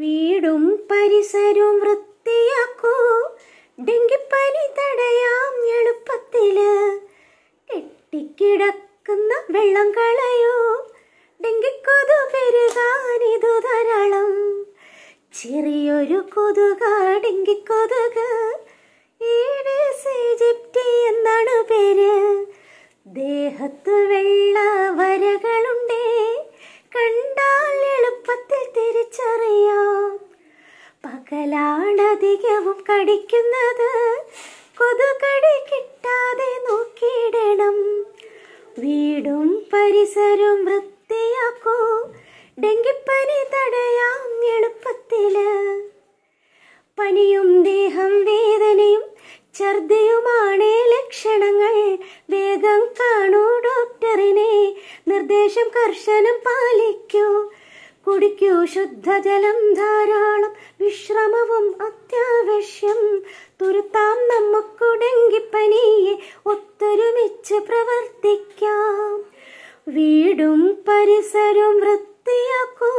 വീടും പരിസരവും വൃത്തിയാക്കൂ ഡെങ്കിപ്പനി തടയാം എളുപ്പത്തില് കെട്ടിക്കിടക്കുന്ന വെള്ളം കളയൂ ഡെങ്കിക്കൊതു പെരുകാൻ ഇതു ധാരാളം ചെറിയൊരു കൊതുക ഡെങ്കിക്കൊതുക് ഈഡസ് ഈജിപ്തി എന്നാണ് പേര് ദേഹത്ത് വെള്ള പകലാണധികവും കടിക്കുന്നത് കൊതുകടി കിട്ടാതെ നോക്കിയിടണം വീടും പരിസരവും വൃത്തിയാക്കൂ ഡെങ്കിപ്പനി തടയാം എളുപ്പത്തില് പനിയും ദേഹം വേദനയും ഛർദിയുമാണ് ലക്ഷണങ്ങൾ വേഗം കാണൂ ഡോക്ടറിനെ നിർദ്ദേശം കർശനം പാലിക്കൂ കുടിക്കൂ ശുദ്ധജലം ധാരാളം വിശ്രമവും അത്യാവശ്യം തുരുത്താം നമുക്കുടങ്കിപ്പനിയെ ഒത്തൊരുമിച്ച് പ്രവർത്തിക്കാം വീടും പരിസരവും വൃത്തിയാക്കൂ